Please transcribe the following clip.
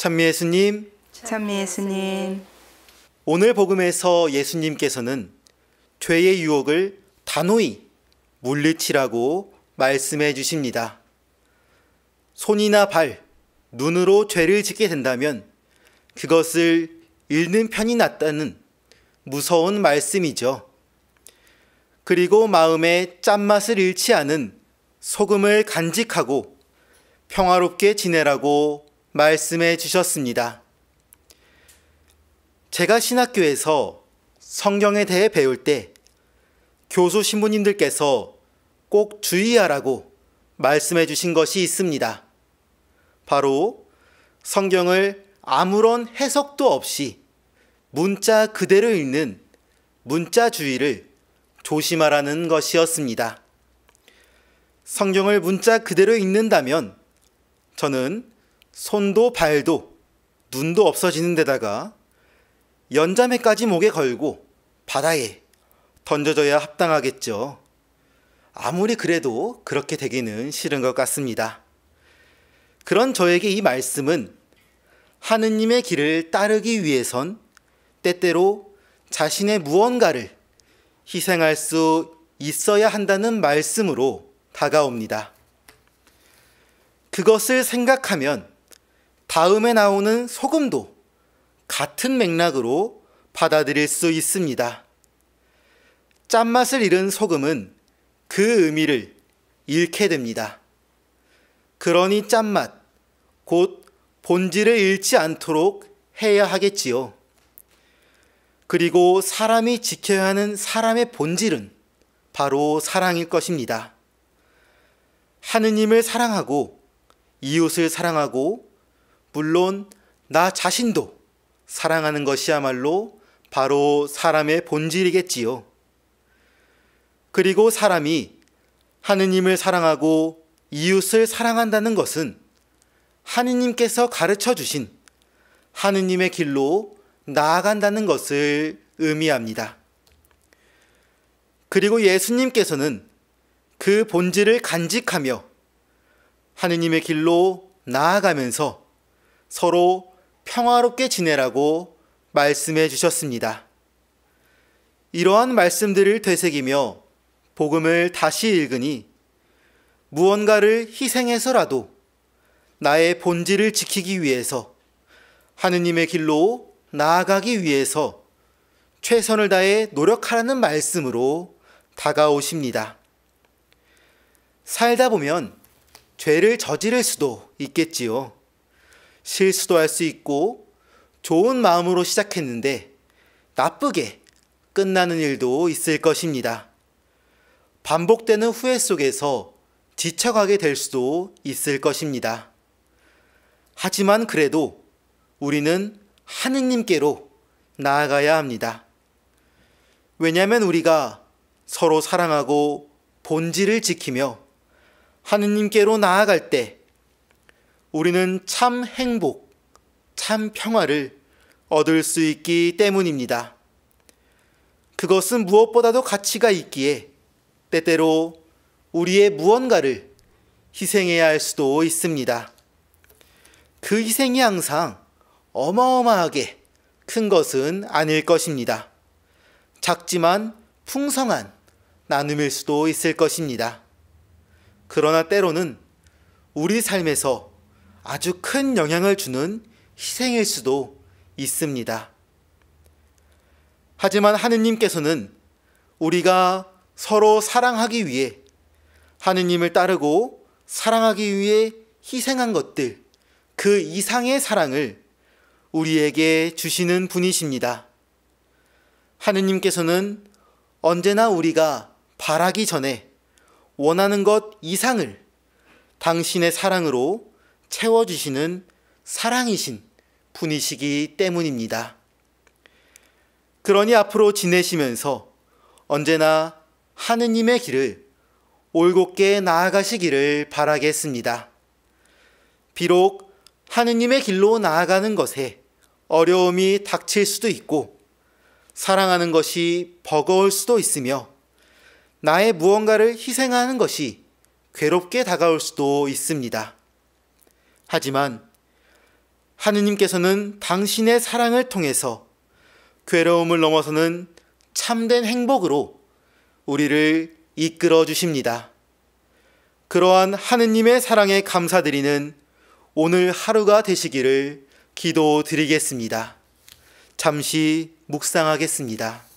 찬미 예수님. 찬미 예수님. 오늘 복음에서 예수님께서는 죄의 유혹을 단호히 물리치라고 말씀해 주십니다. 손이나 발, 눈으로 죄를 짓게 된다면 그것을 잃는 편이 낫다는 무서운 말씀이죠. 그리고 마음의 짠맛을 잃지 않은 소금을 간직하고 평화롭게 지내라고 말씀해 주셨습니다. 제가 신학교에서 성경에 대해 배울 때 교수 신부님들께서 꼭 주의하라고 말씀해 주신 것이 있습니다. 바로 성경을 아무런 해석도 없이 문자 그대로 읽는 문자주의를 조심하라는 것이었습니다. 성경을 문자 그대로 읽는다면 저는 손도 발도 눈도 없어지는 데다가 연자매까지 목에 걸고 바다에 던져져야 합당하겠죠. 아무리 그래도 그렇게 되기는 싫은 것 같습니다. 그런 저에게 이 말씀은 하느님의 길을 따르기 위해선 때때로 자신의 무언가를 희생할 수 있어야 한다는 말씀으로 다가옵니다. 그것을 생각하면 다음에 나오는 소금도 같은 맥락으로 받아들일 수 있습니다. 짠맛을 잃은 소금은 그 의미를 잃게 됩니다. 그러니 짠맛, 곧 본질을 잃지 않도록 해야 하겠지요. 그리고 사람이 지켜야 하는 사람의 본질은 바로 사랑일 것입니다. 하느님을 사랑하고 이웃을 사랑하고 물론 나 자신도 사랑하는 것이야말로 바로 사람의 본질이겠지요. 그리고 사람이 하느님을 사랑하고 이웃을 사랑한다는 것은 하느님께서 가르쳐 주신 하느님의 길로 나아간다는 것을 의미합니다. 그리고 예수님께서는 그 본질을 간직하며 하느님의 길로 나아가면서 서로 평화롭게 지내라고 말씀해 주셨습니다. 이러한 말씀들을 되새기며 복음을 다시 읽으니 무언가를 희생해서라도 나의 본질을 지키기 위해서 하느님의 길로 나아가기 위해서 최선을 다해 노력하라는 말씀으로 다가오십니다. 살다 보면 죄를 저지를 수도 있겠지요. 실수도 할 수 있고 좋은 마음으로 시작했는데 나쁘게 끝나는 일도 있을 것입니다. 반복되는 후회 속에서 지쳐가게 될 수도 있을 것입니다. 하지만 그래도 우리는 하느님께로 나아가야 합니다. 왜냐하면 우리가 서로 사랑하고 본질을 지키며 하느님께로 나아갈 때 우리는 참 행복, 참 평화를 얻을 수 있기 때문입니다. 그것은 무엇보다도 가치가 있기에 때때로 우리의 무언가를 희생해야 할 수도 있습니다. 그 희생이 항상 어마어마하게 큰 것은 아닐 것입니다. 작지만 풍성한 나눔일 수도 있을 것입니다. 그러나 때로는 우리 삶에서 아주 큰 영향을 주는 희생일 수도 있습니다. 하지만 하느님께서는 우리가 서로 사랑하기 위해 하느님을 따르고 사랑하기 위해 희생한 것들 그 이상의 사랑을 우리에게 주시는 분이십니다. 하느님께서는 언제나 우리가 바라기 전에 원하는 것 이상을 당신의 사랑으로 채워주시는 사랑이신 분이시기 때문입니다. 그러니 앞으로 지내시면서 언제나 하느님의 길을 올곧게 나아가시기를 바라겠습니다. 비록 하느님의 길로 나아가는 것에 어려움이 닥칠 수도 있고, 사랑하는 것이 버거울 수도 있으며, 나의 무언가를 희생하는 것이 괴롭게 다가올 수도 있습니다. 하지만 하느님께서는 당신의 사랑을 통해서 괴로움을 넘어서는 참된 행복으로 우리를 이끌어 주십니다. 그러한 하느님의 사랑에 감사드리는 오늘 하루가 되시기를 기도드리겠습니다. 잠시 묵상하겠습니다.